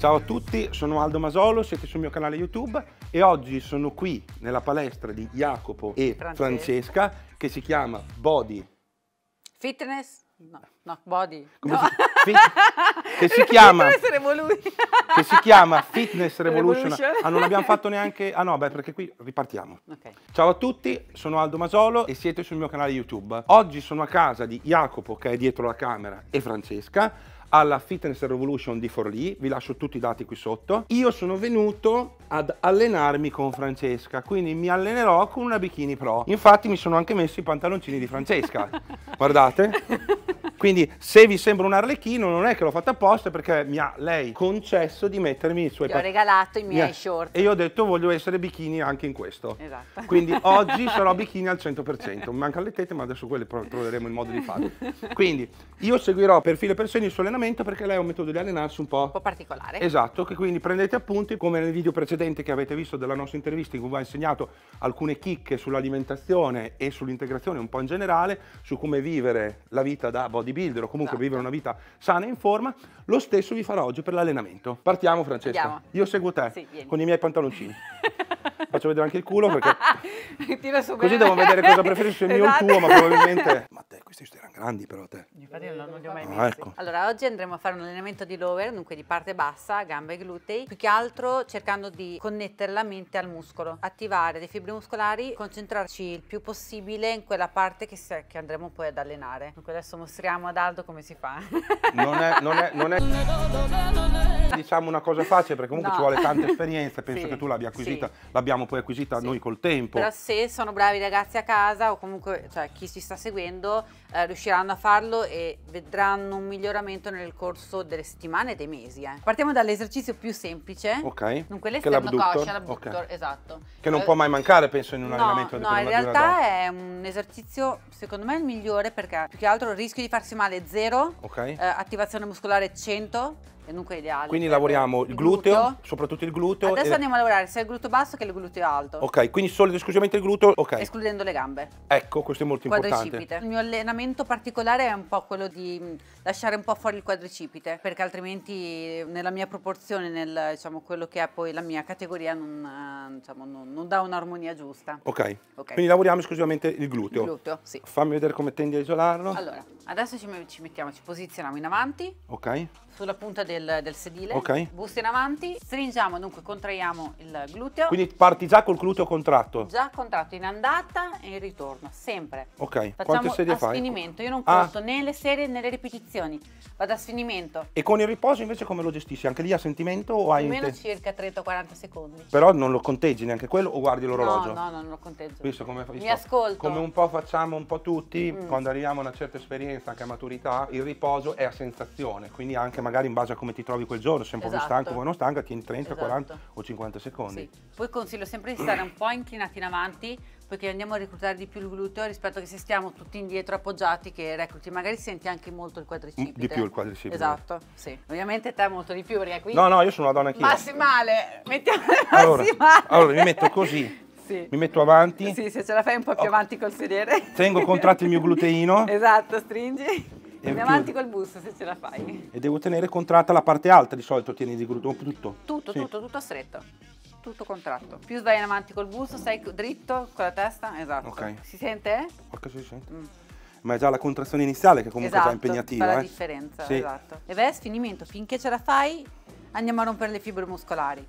Ciao a tutti, sono Aldo Masolo, siete sul mio canale YouTube e oggi sono qui nella palestra di Jacopo e Francesca, Francesca che si chiama Body Fitness? No, no Body. Come no. Si, che si chiama Fitness Revolution. che si chiama Fitness Revolution. Revolution. Ah, non abbiamo fatto neanche Ah no, beh, perché qui ripartiamo. Okay. Ciao a tutti, sono Aldo Masolo e siete sul mio canale YouTube. Oggi sono a casa di Jacopo che è dietro la camera e Francesca alla Fitness Revolution di Forlì, vi lascio tutti i dati qui sotto. Io sono venuto ad allenarmi con Francesca, quindi mi allenerò con una bikini pro. Infatti mi sono anche messo i pantaloncini di Francesca, guardate. Quindi se vi sembra un arlecchino non è che l'ho fatto apposta perché mi ha lei concesso di mettermi i suoi Ti ho regalato i miei short. E io ho detto voglio essere bikini anche in questo. Esatto. Quindi oggi sarò bikini al 100%. Mancano le tette ma adesso quelle troveremo il modo di farlo. Quindi io seguirò per filo e per segno il suo allenamento perché lei ha un metodo di allenarsi un po'... Un po' particolare. Esatto, che quindi prendete appunti come nel video precedente che avete visto della nostra intervista in cui vi ha insegnato alcune chicche sull'alimentazione e sull'integrazione un po' in generale, su come vivere la vita da body bodybuilder o comunque esatto. vivere una vita sana e in forma, lo stesso vi farò oggi per l'allenamento. Partiamo Francesca, Andiamo. io seguo te sì, con i miei pantaloncini. Faccio vedere anche il culo perché così devo vedere cosa preferisci il esatto. mio o il tuo, ma esatto. probabilmente questi erano grandi però te. Infatti non li ho mai visti. Ah, ecco. Allora oggi andremo a fare un allenamento di lower, dunque di parte bassa, gambe e glutei, più che altro cercando di connettere la mente al muscolo, attivare dei fibri muscolari, concentrarci il più possibile in quella parte che, se, che andremo poi ad allenare. Dunque adesso mostriamo ad Aldo come si fa. Non è, non è, non è diciamo una cosa facile perché comunque no. ci vuole tanta esperienza, penso sì, che tu l'abbia acquisita, sì. l'abbiamo poi acquisita sì. noi col tempo. Però se sono bravi ragazzi a casa o comunque cioè, chi ci sta seguendo eh, riusciranno a farlo e vedranno un miglioramento nel corso delle settimane e dei mesi. Eh. Partiamo dall'esercizio più semplice. Ok. Dunque l'esterno coscia, l'abductor, okay. esatto. Che non eh, può mai mancare, penso, in un no, allenamento No, in realtà è un esercizio, secondo me, il migliore perché più che altro il rischio di farsi male 0, okay. Eh, attivazione muscolare 100, è dunque ideale. Quindi lavoriamo il gluteo, gluteo, soprattutto il gluteo. Adesso e... andiamo a lavorare sia il gluteo basso che il gluteo alto. Ok, quindi solo ed esclusivamente il gluteo, ok. Escludendo le gambe. Ecco, questo è molto quadricipite. importante. Il mio allenamento particolare è un po' quello di mm, lasciare un po' fuori il quadricipite, perché altrimenti eh, nella mia proporzione, nel diciamo quello che è poi la mia categoria, non, eh, diciamo, non, non dà un'armonia giusta. Okay. ok, quindi lavoriamo esclusivamente il gluteo. Il gluteo, sì. Fammi vedere come tendi a isolarlo. Allora. Adesso ci, ci, mettiamo, ci posizioniamo in avanti. Ok. Sulla punta del, del sedile. Ok. Busto in avanti. Stringiamo, dunque contraiamo il gluteo. Quindi parti già col gluteo contratto. Già contratto in andata e in ritorno, sempre. Ok. Facciamo Quante sedie fai? sfinimento. Io non ah. porto ah. né le serie né le ripetizioni. Vado a sfinimento. E con il riposo invece come lo gestisci? Anche lì a sentimento o hai... Almeno circa 30-40 secondi. Però non lo conteggi neanche quello o guardi l'orologio? No, no, non lo conteggio. Visto come... Visto, Mi ascolto. Come un po' facciamo un po' tutti, mm. quando arriviamo a una certa esperienza esperienza, anche a maturità, il riposo è a sensazione, quindi anche magari in base a come ti trovi quel giorno, se un po' più esatto. stanco esatto. o non stanco, tieni 30, esatto. 40 o 50 secondi. Sì. Poi consiglio sempre di stare un po' inclinati in avanti, perché andiamo a reclutare di più il gluteo rispetto che se stiamo tutti indietro appoggiati che recluti magari senti anche molto il quadricipite di più il quadricipite esatto sì ovviamente te molto di più perché qui no no io sono una donna anch'io massimale mettiamo allora, massimale allora mi metto così sì. Mi metto avanti. Sì, se ce la fai un po' più oh. avanti col sedere. Tengo contratto il mio gluteino. esatto, stringi. E Andiamo avanti col busto se ce la fai. E devo tenere contratta la parte alta di solito, tieni di gluteo tutto. Tutto, sì. tutto, tutto stretto. Tutto contratto. Più vai in avanti col busto, stai dritto con la testa, esatto. Okay. Si sente? Ok, si sente. Mm. Ma è già la contrazione iniziale che comunque esatto, è già esatto, impegnativa. Fa la eh. differenza, sì. esatto. E beh, sfinimento, finché ce la fai andiamo a rompere le fibre muscolari.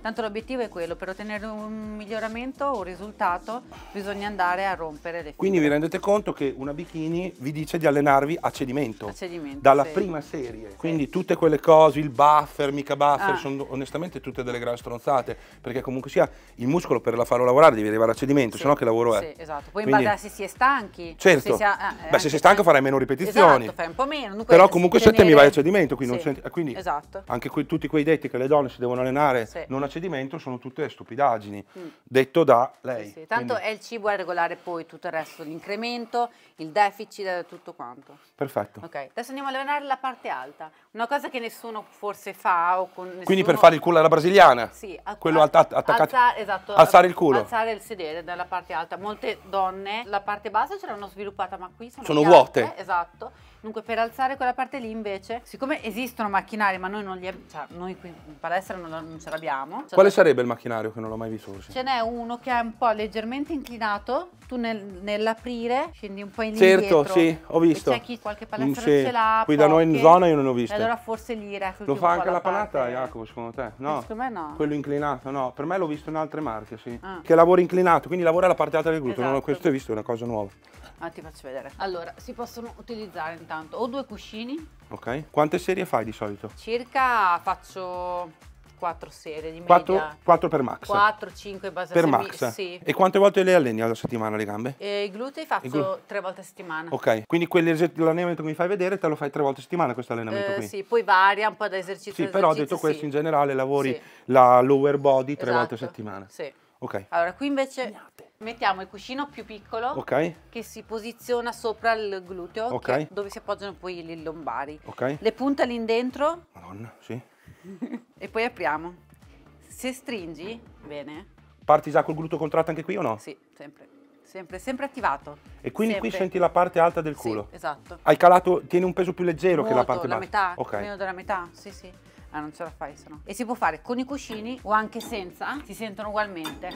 Tanto l'obiettivo è quello, per ottenere un miglioramento, un risultato, bisogna andare a rompere le fibre. Quindi vi rendete conto che una bikini vi dice di allenarvi a cedimento, a cedimento dalla sì. prima serie. Sì. Quindi tutte quelle cose, il buffer, mica buffer, ah. sono onestamente tutte delle grandi stronzate, perché comunque sia il muscolo per farlo lavorare devi arrivare a cedimento, sì. se no che lavoro è? Sì, esatto. Poi Quindi... in base a se si è stanchi. Certo, se, si ha, eh, Beh, se eh, sei stanco eh, farai meno ripetizioni. Esatto, fai un po' meno. Dunque, Però comunque se tenere... te mi vai a cedimento, quindi, sì. senti... quindi esatto. anche que tutti quei detti che le donne si devono allenare, sì non a cedimento sono tutte stupidaggini, mm. detto da lei. Sì, sì. Tanto Quindi... è il cibo a regolare poi tutto il resto, l'incremento, il deficit, eh, tutto quanto. Perfetto. Ok, adesso andiamo a allenare la parte alta, una cosa che nessuno forse fa o con nessuno... Quindi per fare il culo alla brasiliana? Sì. A... Quello att attaccato? Alzare, esatto. Alzare il culo? Alzare il sedere dalla parte alta. Molte donne la parte bassa ce l'hanno sviluppata, ma qui sono, sono piante, vuote. Esatto. Dunque per alzare quella parte lì invece, siccome esistono macchinari ma noi non li abbiamo, cioè noi qui in palestra non, non ce l'abbiamo, facciamo. Quale cioè, sarebbe il macchinario che non l'ho mai visto così? Ce n'è uno che è un po' leggermente inclinato, tu nel, nell'aprire scendi un po' certo, indietro. Certo, sì, ho visto. C'è chi qualche mm, palestra sì. ce l'ha, Qui da noi in zona io non ho visto. allora forse lì Lo fa anche la, palata, Jacopo, secondo te? No. Eh, secondo me no. Quello inclinato, no. Per me l'ho visto in altre marche, sì. Ah. Che lavora inclinato, quindi lavora la parte alta del gluteo. Esatto. Non ho visto, è una cosa nuova. Ah, ti faccio vedere. Allora, si possono utilizzare intanto o due cuscini. Ok. Quante serie fai di solito? Circa faccio 4 serie di 4, 4 per max. 4, 5 base per max. Sì. E quante volte le alleni alla settimana le gambe? E I glutei faccio glu tre volte a settimana. Ok, quindi l'allenamento che mi fai vedere te lo fai tre volte a settimana questo allenamento eh, qui? Sì, poi varia un po' da esercizio Sì, però esercizio, detto questo in generale lavori sì. la lower body esatto. tre volte a esatto. settimana. Sì. Ok. Allora qui invece mettiamo il cuscino più piccolo okay. che si posiziona sopra il gluteo okay. dove si appoggiano poi i lombari. Okay. Le punte dentro. Madonna, sì e poi apriamo. Se stringi, bene. Parti già col gluteo contratto anche qui o no? Sì, sempre. Sempre, sempre attivato. E quindi sempre. qui senti la parte alta del culo? Sì, esatto. Hai calato, tieni un peso più leggero Molto, che la parte la bassa? la metà, okay. meno della metà, sì sì. Ah, non ce la fai se no. E si può fare con i cuscini o anche senza, si sentono ugualmente.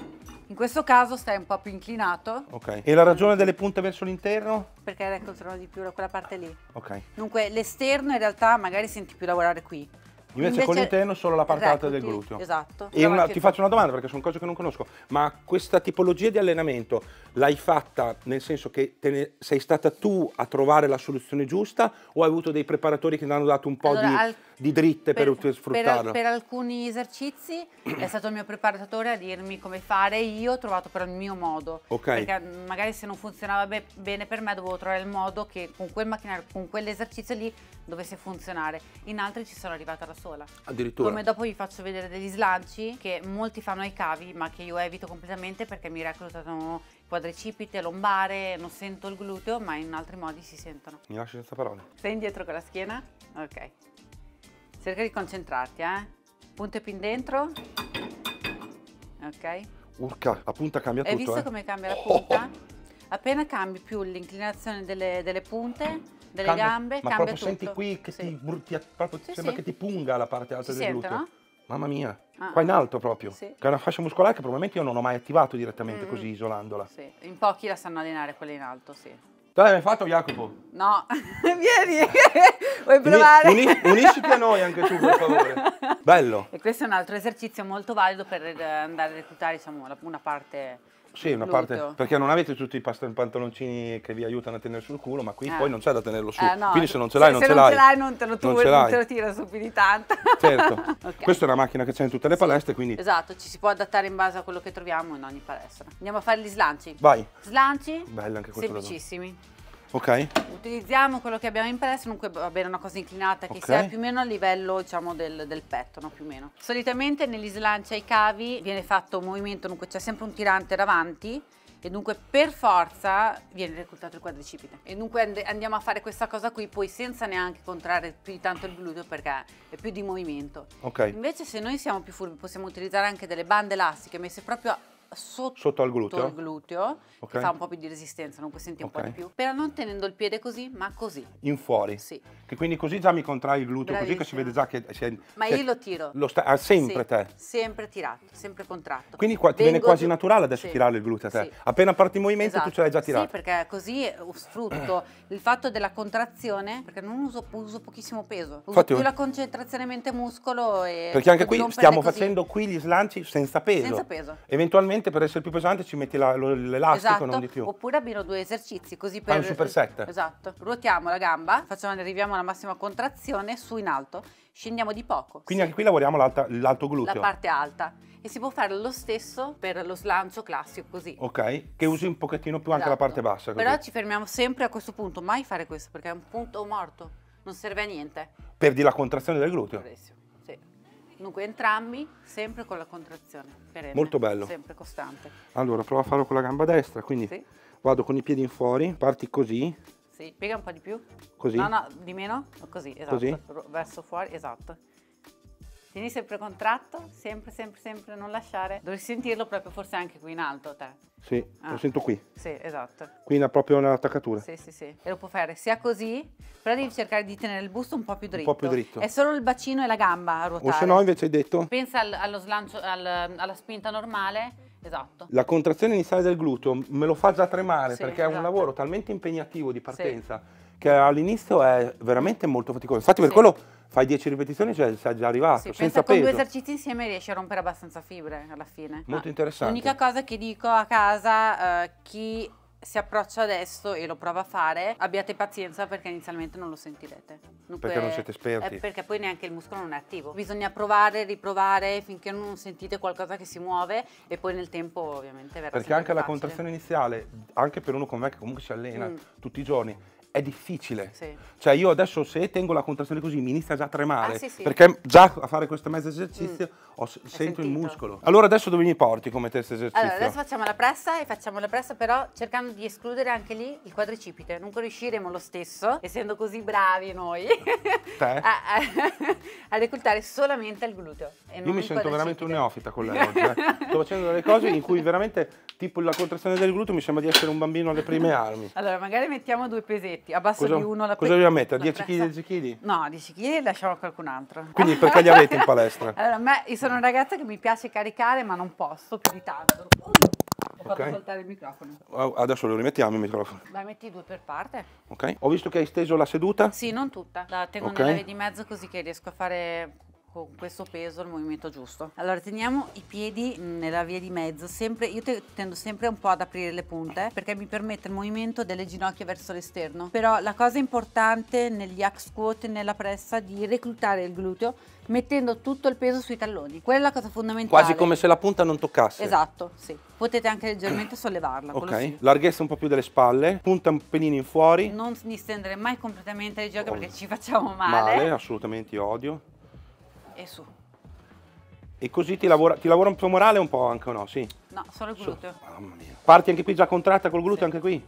In questo caso stai un po' più inclinato. Ok. E la ragione delle punte verso l'interno? Perché raccolgono di più da quella parte lì. Ok. Dunque l'esterno in realtà magari senti più lavorare qui. Invece, Invece con l'interno solo la parte esatto, alta del gluteo. Esatto. E una, ti faccio una domanda perché sono cose che non conosco, ma questa tipologia di allenamento l'hai fatta nel senso che ne, sei stata tu a trovare la soluzione giusta o hai avuto dei preparatori che ti hanno dato un po' allora, di, al, di, dritte per, per sfruttarla? Per, per, alcuni esercizi è stato il mio preparatore a dirmi come fare, io ho trovato però il mio modo. Okay. Perché mm, magari se non funzionava be bene per me dovevo trovare il modo che con quel macchinario, con quell'esercizio lì dovesse funzionare. In altri ci sono arrivata da sola. Addirittura. Come dopo vi faccio vedere degli slanci che molti fanno ai cavi ma che io evito completamente perché mi reclutano quadricipite, lombare, non sento il gluteo, ma in altri modi si sentono. Mi lasci senza parole. Stai indietro con la schiena? Ok. Cerca di concentrarti, eh. Punte pin dentro. Ok. Urca, la punta cambia Hai tutto, Hai visto eh? come cambia la oh, punta? Oh, oh. Appena cambi più l'inclinazione delle, delle, punte, delle cambia, gambe, ma cambia tutto. Ma proprio senti qui che sì. ti, ti, proprio, sì, sembra sì. che ti punga la parte alta si del sentono? gluteo. Mamma mia ah, qua in alto proprio, sì. che è una fascia muscolare che probabilmente io non ho mai attivato direttamente mm. così isolandola. Sì, in pochi la sanno allenare quella in alto, sì. Tu l'hai fatto Jacopo? No, vieni, vuoi provare? Uni, uni, unisciti a noi anche tu per favore. Bello. E questo è un altro esercizio molto valido per eh, andare a reclutare diciamo, una parte sì, una Luto. parte, perché non avete tutti i pantaloncini che vi aiutano a tenere sul culo, ma qui eh. poi non c'è da tenerlo su. Eh, no, Quindi se non ce l'hai, non ce l'hai. Se non ce l'hai, non te lo, tu, non ce non te lo tira su più di tanto. Certo. okay. Questa è una macchina che c'è in tutte le sì. palestre, quindi... Esatto, ci si può adattare in base a quello che troviamo in ogni palestra. Andiamo a fare gli slanci. Vai. Slanci. Bello anche questo. Semplicissimi. Ok. Utilizziamo quello che abbiamo impresso, dunque va bene una cosa inclinata che okay. sia più o meno a livello diciamo, del, del, petto, no? più o meno. Solitamente negli slanci ai cavi viene fatto un movimento, dunque c'è sempre un tirante davanti e dunque per forza viene reclutato il quadricipite e dunque and andiamo a fare questa cosa qui poi senza neanche contrarre più di tanto il gluteo perché è più di movimento Ok. invece se noi siamo più furbi possiamo utilizzare anche delle bande elastiche messe proprio sotto, sotto al gluteo, il gluteo okay. fa un po' più di resistenza, non puoi sentire okay. po' di più, però non tenendo il piede così, ma così. In fuori? Sì. Che quindi così già mi contrai il gluteo, Bravissimo. così che si vede già che... Si è, ma io lo tiro. Lo sta, ah, sempre sì, te? Sempre tirato, sempre contratto. Quindi qua, ti Vengo viene quasi giù. naturale adesso sì. tirare il gluteo a te? Sì. Appena parti in movimento esatto. tu ce l'hai già tirato? Sì, perché così sfrutto il fatto della contrazione, perché non uso, uso pochissimo peso, uso Infatti, più la concentrazione mente-muscolo e... Perché anche qui stiamo facendo qui gli slanci senza peso. Senza peso. Eventualmente Ovviamente per essere più pesante ci metti l'elastico, esatto. non di più. Oppure abbiamo due esercizi, così per... Ah, un super set. Esatto. Ruotiamo la gamba, facciamo, arriviamo alla massima contrazione, su in alto, scendiamo di poco. Quindi sì. anche qui lavoriamo l'alto gluteo. La parte alta. E si può fare lo stesso per lo slancio classico, così. Ok, che usi un pochettino più esatto. anche la esatto. parte bassa. Così. Però ci fermiamo sempre a questo punto, mai fare questo, perché è un punto morto, non serve a niente. Perdi la contrazione del gluteo. Bravissimo. Dunque entrambi sempre con la contrazione perenne. Molto bello. Sempre costante. Allora prova a farlo con la gamba destra, quindi sì. vado con i piedi in fuori, parti così. Sì, piega un po' di più. Così? No, no, di meno, così, esatto. Così? Verso fuori, esatto. Tieni sempre contratto, sempre, sempre, sempre non lasciare. Dovresti sentirlo proprio forse anche qui in alto te. Sì, ah. lo sento qui. Sì, esatto. Qui è proprio un'attaccatura. Sì, sì, sì. E lo puoi fare sia così, però devi cercare di tenere il busto un po' più dritto. Un po' più dritto. È solo il bacino e la gamba a ruotare. O se no invece hai detto... Pensa allo slancio, al, alla spinta normale Esatto. La contrazione iniziale del gluteo me lo fa già tremare sì, perché esatto. è un esatto. lavoro talmente impegnativo di partenza sì. che all'inizio è veramente molto faticoso. Infatti per sì. quello fai 10 ripetizioni cioè sei già arrivato. Sì, senza pensa peso. con due esercizi insieme riesci a rompere abbastanza fibre alla fine. Molto ah, interessante. L'unica cosa che dico a casa, eh, chi si approccia adesso e lo prova a fare, abbiate pazienza perché inizialmente non lo sentirete. Dunque, perché non siete esperti. Eh, perché poi neanche il muscolo non è attivo. Bisogna provare, riprovare finché non sentite qualcosa che si muove e poi nel tempo ovviamente verrà Perché anche la facile. contrazione iniziale, anche per uno come me che comunque si allena mm. tutti i giorni, è difficile. Sì. Cioè io adesso se tengo la contrazione così mi inizia già a tremare, ah, sì, sì. perché già a fare questo mezzo esercizio mm. ho, sento il muscolo. Allora adesso dove mi porti come test esercizio? Allora adesso facciamo la pressa e facciamo la pressa però cercando di escludere anche lì il quadricipite, non riusciremo lo stesso, essendo così bravi noi, a, a, a, reclutare solamente il gluteo. io mi sento veramente un neofita con lei oggi, eh. sto facendo delle cose in cui veramente tipo la contrazione del gluteo mi sembra di essere un bambino alle prime armi. Allora magari mettiamo due pesetti pezzetti, a cosa, di uno la Cosa dobbiamo mettere? 10 kg, 10 kg? No, 10 kg lasciamo a qualcun altro. Quindi perché li avete in palestra? allora, me, io sono una ragazza che mi piace caricare ma non posso più di tanto. Ho fatto okay. saltare il microfono. Adesso lo rimettiamo il microfono. Beh, metti due per parte. Ok. Ho visto che hai steso la seduta? Sì, non tutta. La tengo okay. nella di mezzo così che riesco a fare con questo peso il movimento giusto. Allora teniamo i piedi mm, nella via di mezzo, sempre, io tendo sempre un po' ad aprire le punte perché mi permette il movimento delle ginocchia verso l'esterno, però la cosa importante negli hack squat e nella pressa è di reclutare il gluteo mettendo tutto il peso sui talloni, quella è la cosa fondamentale. Quasi come se la punta non toccasse. Esatto, sì. Potete anche leggermente sollevarla. Ok, sì. larghezza un po' più delle spalle, punta un pelino in fuori. Non distendere mai completamente le ginocchia oh. perché ci facciamo male. Male, assolutamente io odio e su. E così ti lavora, ti lavora un po' morale un po' anche o no? Sì. No, solo il gluteo. Su. Mamma mia. Parti anche qui già contratta col gluteo, sì. anche qui?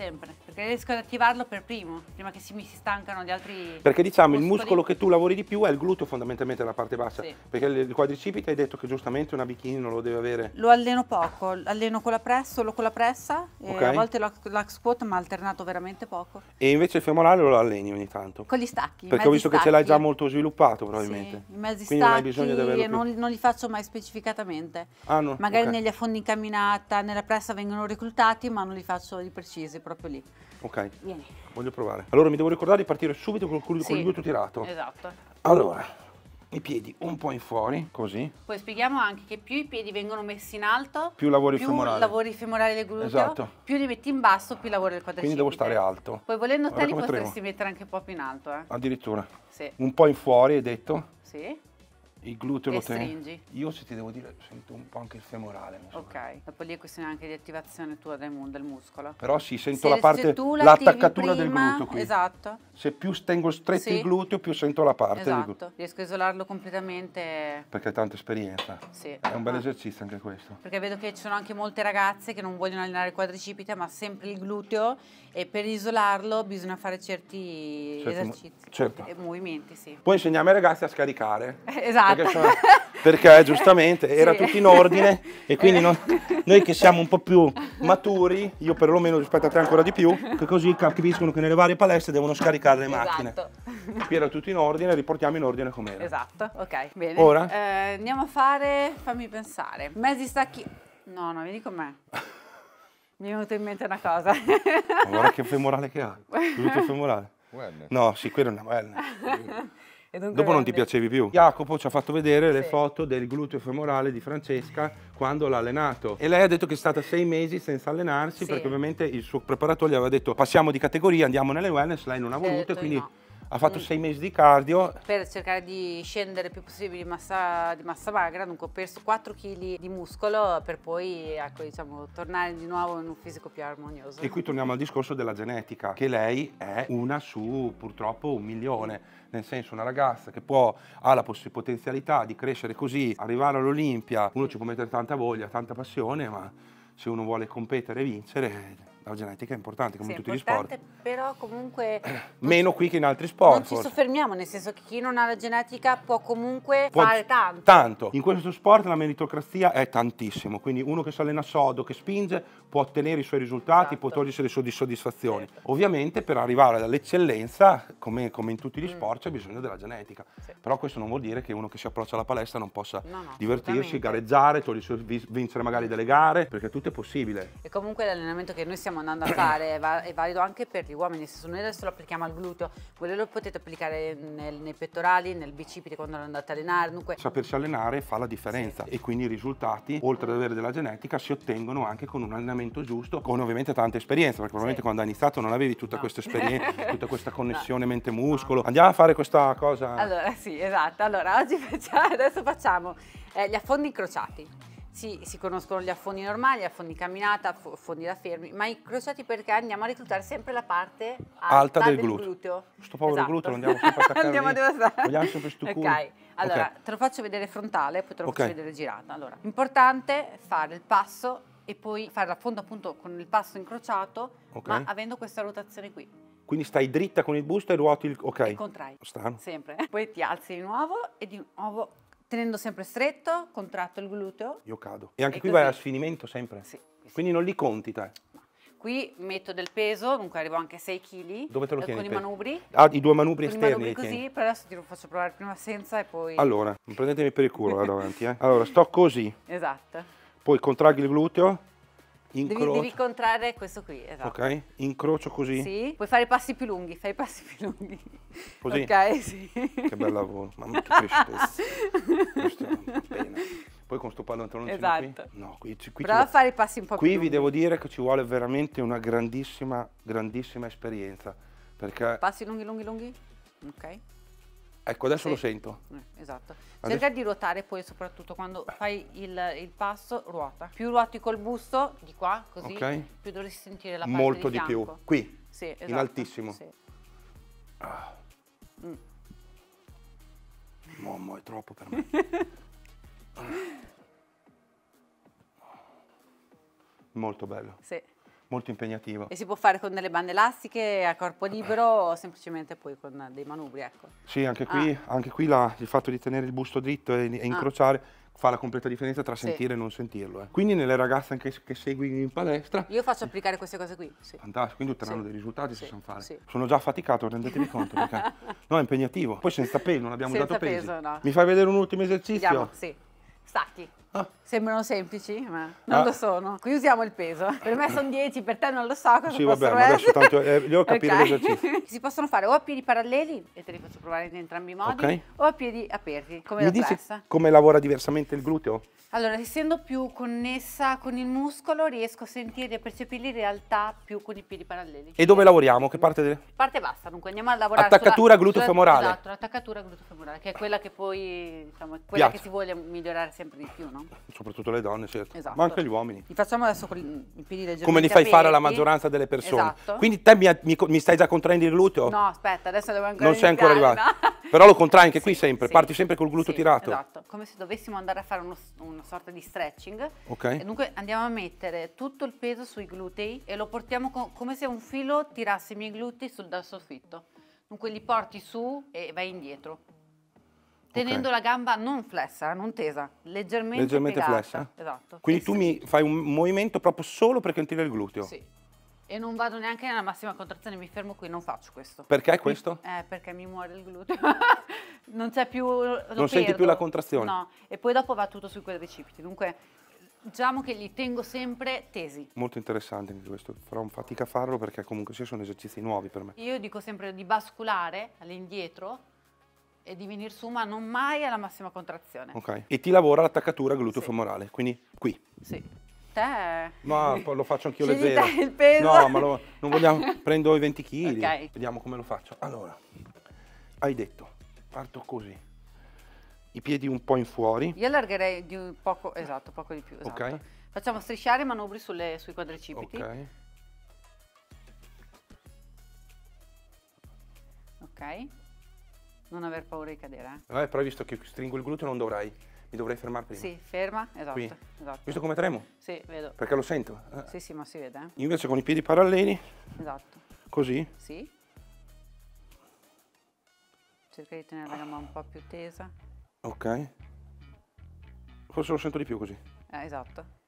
sempre, perché riesco ad attivarlo per primo, prima che si, mi si stancano gli altri Perché diciamo muscoli. il muscolo che tu lavori di più è il gluteo fondamentalmente la parte bassa, sì. perché il quadricipite hai detto che giustamente una bikini non lo deve avere. Lo alleno poco, alleno con la pressa, solo con la pressa, okay. a volte l'hack squat ma alternato veramente poco. E invece il femorale lo alleni ogni tanto? Con gli stacchi. Perché ho visto stacchi. che ce l'hai già molto sviluppato probabilmente. Sì, i mezzi Quindi stacchi non, non, non, li faccio mai specificatamente. Ah, no. Magari okay. negli affondi in camminata, nella pressa vengono reclutati ma non li faccio di precisi proprio lì. Ok. Vieni. Voglio provare. Allora mi devo ricordare di partire subito col, col, sì. con il gluteo tirato. Esatto. Allora, i piedi un po' in fuori, così. Poi spieghiamo anche che più i piedi vengono messi in alto, più lavori più femorali. lavori femorali del gluteo, esatto. più li metti in basso, più lavori il quadricipite. Quindi devo stare alto. Poi volendo allora, te li potresti mettere anche un po' più in alto. Eh. Addirittura. Sì. Un po' in fuori, hai detto? Sì il gluteo lo stringi. Io se ti devo dire sento un po' anche il femorale. Ok, dopo lì è questione anche di attivazione tua del, del muscolo. Però sì, sento se, la parte, l'attaccatura del gluteo qui. Esatto. Se più tengo stretto sì. il gluteo più sento la parte esatto. riesco a isolarlo completamente. Perché hai tanta esperienza. Sì. È un bel ah. esercizio anche questo. Perché vedo che ci sono anche molte ragazze che non vogliono allenare il quadricipite ma sempre il gluteo e per isolarlo bisogna fare certi, certo. esercizi certo. e movimenti, sì. Poi insegniamo ai ragazzi a scaricare. esatto. Perché, sono, esatto. perché eh, giustamente era tutto in ordine e quindi eh. non, noi che siamo un po' più maturi, io perlomeno rispetto a te ancora di più, che così capiscono che nelle varie palestre devono scaricare le esatto. macchine. Esatto. Qui era tutto in ordine, riportiamo in ordine com'era. Esatto, ok, bene. Ora? Eh, andiamo a fare, fammi pensare, mezzi stacchi... No, non vedi com'è. Mi è venuta in mente una cosa. guarda che femorale che ha. Tutto femorale. Wellness. No, sì, quello è una wellness. Dopo non ti piacevi più. Jacopo ci ha fatto vedere sì. le foto del gluteo femorale di Francesca quando l'ha allenato e lei ha detto che è stata sei mesi senza allenarsi sì. perché ovviamente il suo preparatore gli aveva detto passiamo di categoria, andiamo nelle wellness, lei non ha certo, voluto e quindi... No ha fatto mm. sei mesi di cardio. Per cercare di scendere il più possibile di massa, di massa magra, dunque ho perso 4 kg di muscolo per poi ecco, diciamo, tornare di nuovo in un fisico più armonioso. E qui torniamo al discorso della genetica, che lei è una su purtroppo un milione, nel senso una ragazza che può, ha la potenzialità di crescere così, arrivare all'Olimpia, uno ci può mettere tanta voglia, tanta passione, ma se uno vuole competere e vincere la genetica è importante come sì, tutti importante, gli sport. Però comunque... Meno qui che in altri sport. Non ci soffermiamo, nel senso che chi non ha la genetica può comunque può fare tanto. Tanto. In questo sport la meritocrazia è tantissimo, quindi uno che si allena sodo, che spinge, può ottenere i suoi risultati, esatto. può togliersi le sue soddisfazioni. Certo. Ovviamente per arrivare all'eccellenza, come, come, in tutti gli mm. sport, mm. c'è bisogno della genetica. Sì. Però questo non vuol dire che uno che si approccia alla palestra non possa no, no, divertirsi, gareggiare, togliersi, vincere magari delle gare, perché tutto è possibile. E comunque l'allenamento che noi siamo stiamo andando a fare è, valido anche per gli uomini, se noi adesso lo applichiamo al gluteo, quello lo potete applicare nel, nei pettorali, nel bicipite quando andate a allenare. Dunque... Sapersi cioè, allenare fa la differenza sì. e quindi i risultati, oltre ad avere della genetica, si ottengono anche con un allenamento giusto, con ovviamente tanta esperienza, perché probabilmente sì. quando hai iniziato non avevi tutta no. questa esperienza, tutta questa connessione no. mente-muscolo. No. Andiamo a fare questa cosa. Allora sì, esatto. Allora oggi facciamo, adesso facciamo eh, gli affondi incrociati. Sì, si conoscono gli affondi normali, affondi camminata, affondi da fermi, ma i crociati perché andiamo a reclutare sempre la parte alta, alta del, del gluteo. gluteo. Sto povero esatto. gluteo, andiamo sempre a attaccare Andiamo lì. a devastare. Vogliamo sempre stu Ok, allora okay. te lo faccio vedere frontale, poi te lo okay. faccio vedere girata. Allora, importante fare il passo e poi fare l'affondo appunto con il passo incrociato, okay. ma avendo questa rotazione qui. Quindi stai dritta con il busto e ruoti il... ok. E contrai. Strano. Sempre. Poi ti alzi di nuovo e di nuovo tenendo sempre stretto, contratto il gluteo. Io cado. E anche e qui così. vai a sfinimento sempre? Sì. sì. Quindi non li conti te? Qui metto del peso, dunque arrivo anche a 6 kg. Dove te lo eh, tieni? Con i manubri. Ah, i due manubri con esterni. Manubri così, però adesso ti lo faccio provare prima senza e poi... Allora, prendetemi per il culo là davanti, eh. Allora, sto così. Esatto. Poi contraggi il gluteo, Incrocio. Devi, incontrare questo qui, esatto. Ok, incrocio così. Sì, puoi fare passi più lunghi, fai passi più lunghi. Così? Ok, sì. Che bel lavoro, mamma che pesce Questo Poi con sto pallontroncino esatto. qui? No, qui, qui Prova a fare i passi un po' qui più Qui vi devo dire che ci vuole veramente una grandissima, grandissima esperienza. Perché... Passi lunghi, lunghi, lunghi? Ok. Ecco, adesso sì. lo sento. Eh, esatto. Adesso... Cerca di ruotare poi, soprattutto quando fai il, il, passo, ruota. Più ruoti col busto, di qua, così, okay. più dovresti sentire la parte Molto di, di più. Qui, sì, esatto. in altissimo. Sì. Ah. Mm. Mamma, è troppo per me. Molto bello. Sì molto impegnativo. E si può fare con delle bande elastiche a corpo libero o semplicemente poi con dei manubri, ecco. Sì, anche ah. qui, ah. anche qui la, il fatto di tenere il busto dritto e, e incrociare ah. fa la completa differenza tra sentire e non sentirlo. Eh. Quindi nelle ragazze anche che segui in palestra... Io faccio applicare queste cose qui, sì. Fantastico, quindi otterranno sì. dei risultati sì. se sanno fare. Sono già faticato, rendetevi conto, perché no, è impegnativo. Poi senza peso, non abbiamo senza dato peso. peso no. Mi fai vedere un ultimo esercizio? Andiamo, sì. Stacchi. Ah. Sembrano semplici, ma non ah. lo sono. Qui usiamo il peso. Per me sono 10, per te non lo so cosa Sì, vabbè, ma adesso tanto eh, devo capire l'esercizio. Si possono fare o a piedi paralleli, e te li faccio provare in entrambi i modi, okay. o a piedi aperti, come Mi la dici pressa. come lavora diversamente il gluteo? Allora, essendo più connessa con il muscolo, riesco a sentire e percepire in realtà più con i piedi paralleli. E dove lavoriamo? Che parte? Del... Parte bassa, dunque andiamo a lavorare Attaccatura sulla, gluteo femorale. Esatto, l'attaccatura gluteo femorale, che è quella che poi, diciamo, quella Piace. che si vuole migliorare sempre di più, no? Soprattutto le donne, certo. Esatto. Ma anche gli uomini. Li facciamo adesso con i piedi leggermente Come li fai aperti. fare alla maggioranza delle persone. Esatto. Quindi te mi, mi, mi stai già contraendo il gluteo? No, aspetta, adesso devo ancora Non sei ancora arrivato. Però lo contrai anche sì, qui sempre, sì. parti sempre col gluteo sì, tirato. Esatto, come se dovessimo andare a fare uno, una sorta di stretching. Ok. E dunque andiamo a mettere tutto il peso sui glutei e lo portiamo co come se un filo tirasse i miei glutei sul, dal soffitto. Dunque li porti su e vai indietro tenendo okay. la gamba non flessa, non tesa, leggermente, leggermente flessa. Esatto. Quindi e tu sì. mi fai un movimento proprio solo per sentire il gluteo. Sì. E non vado neanche nella massima contrazione, mi fermo qui, non faccio questo. Perché questo? Eh, perché mi muore il gluteo. non c'è più... Non perdo. senti più la contrazione? No, e poi dopo va tutto sui quadricipiti. Dunque, diciamo che li tengo sempre tesi. Molto interessante anche questo, farò fatica a farlo perché comunque sia sono esercizi nuovi per me. Io dico sempre di basculare all'indietro e di venire su, ma non mai alla massima contrazione. Ok. E ti lavora l'attaccatura gluteo sì. quindi qui. Sì. Te... Ma lo faccio anch'io leggero. il peso. No, ma lo, non vogliamo... prendo i 20 kg. Ok. Vediamo come lo faccio. Allora, hai detto, parto così. I piedi un po' in fuori. Io allargherei di un poco, esatto, poco di più. Esatto. Ok. Facciamo strisciare i manubri sulle, sui quadricipiti. Ok. Ok non aver paura di cadere. Eh? Eh, però visto che stringo il gluteo non dovrai, mi dovrei fermare prima. Sì, ferma, esatto. esatto. Visto come tremo? Sì, vedo. Perché lo sento? Eh. Sì, sì, ma si vede. Eh. Io invece con i piedi paralleli. Esatto. Così? Sì. Cerca di tenere la gamba un po' più tesa. Ok. Forse lo sento di più così. Eh, esatto.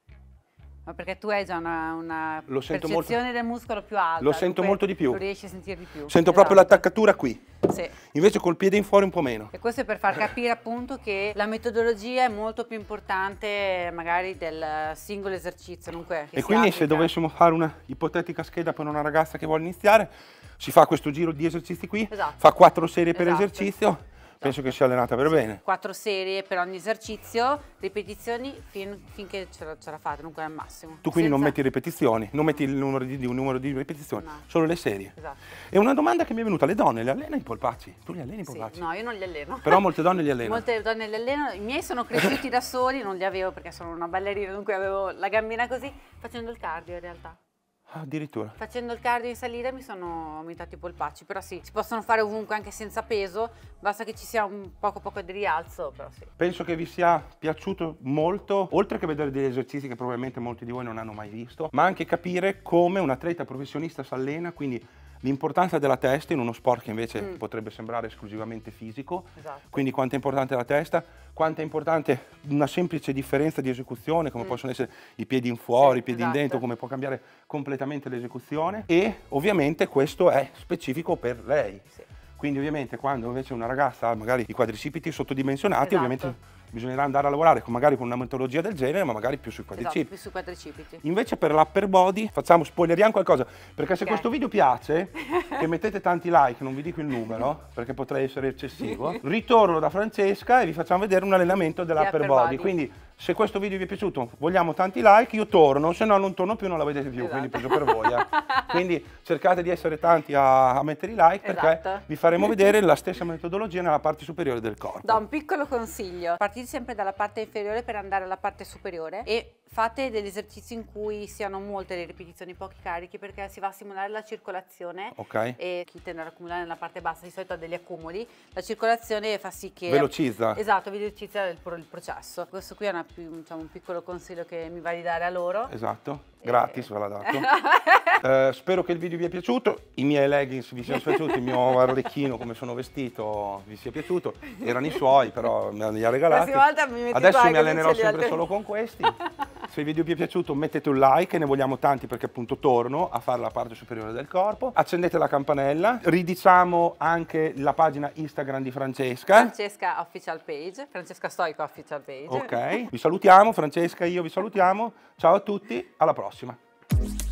Ma perché tu hai già una, una percezione molto, del muscolo più alta. Lo sento molto di più. Lo riesci a sentire di più. Sento esatto. proprio l'attaccatura qui. Sì. Invece col piede in fuori un po' meno. E questo è per far capire appunto che la metodologia è molto più importante magari del singolo esercizio. Dunque, e quindi applica. se dovessimo fare una ipotetica scheda per una ragazza che vuole iniziare, si fa questo giro di esercizi qui, esatto. fa quattro serie per esatto. esercizio Penso esatto. che sia allenata per sì. bene. Quattro serie per ogni esercizio, ripetizioni fin, finché ce la, ce la, fate, dunque al massimo. Tu quindi Senza... non metti ripetizioni, non metti il numero di, un numero di ripetizioni, no. solo le serie. Esatto. E una domanda che mi è venuta, le donne le allena i polpacci? Tu li alleni i polpacci? Sì, no, io non li alleno. Però molte donne li allenano. molte donne li allenano, i miei sono cresciuti da soli, non li avevo perché sono una ballerina, dunque avevo la gambina così, facendo il cardio in realtà addirittura. Facendo il cardio in salita mi sono aumentati i polpacci, però sì, si possono fare ovunque anche senza peso, basta che ci sia un poco poco di rialzo, però sì. Penso che vi sia piaciuto molto, oltre che vedere degli esercizi che probabilmente molti di voi non hanno mai visto, ma anche capire come un atleta professionista si allena, quindi L'importanza della testa in uno sport che invece mm. potrebbe sembrare esclusivamente fisico, esatto. quindi quanto è importante la testa, quanto è importante una semplice differenza di esecuzione, come mm. possono essere i piedi in fuori, sì, i piedi esatto. in dentro, esatto. come può cambiare completamente l'esecuzione e ovviamente questo è specifico per lei. Sì. Quindi ovviamente quando invece una ragazza ha magari i quadricipiti sottodimensionati, esatto. ovviamente bisognerà andare a lavorare con, magari con una metodologia del genere, ma magari più sui esatto, quadricipiti. Esatto, quadricipiti. Invece per l'upper body, facciamo, spoileriamo qualcosa, perché se questo video piace, che mettete tanti like, non vi dico il numero, perché potrei essere eccessivo, ritorno da Francesca e vi facciamo vedere un allenamento dell'upper body. body. Quindi se questo video vi è piaciuto, vogliamo tanti like, io torno, se no non torno più non la vedete più, esatto. quindi preso per voi. Eh. Quindi cercate di essere tanti a, a mettere i like esatto. perché vi faremo vedere la stessa metodologia nella parte superiore del corpo. Da un piccolo consiglio, partite sempre dalla parte inferiore per andare alla parte superiore e fate degli esercizi in cui siano molte le ripetizioni, pochi carichi, perché si va a simulare la circolazione Ok. e chi tende ad accumulare nella parte bassa di solito ha degli accumuli, la circolazione fa sì che... Velocizza. Esatto, velocizza il, il processo. Questo qui è una, diciamo, un piccolo consiglio che mi va di dare a loro. Esatto, gratis eh. ve l'ha dato. eh, spero che il video vi sia piaciuto, i miei leggings vi siano piaciuti, il mio arlecchino come sono vestito vi sia piaciuto, erano i suoi però me li ha regalati. Adesso mi allenerò sempre solo con questi. Se il video vi è piaciuto mettete un like, ne vogliamo tanti perché appunto torno a fare la parte superiore del corpo. Accendete la campanella, ridiciamo anche la pagina Instagram di Francesca. Francesca Official Page, Francesca Stoico Official Page. Ok, vi salutiamo, Francesca e io vi salutiamo. Ciao a tutti, alla prossima.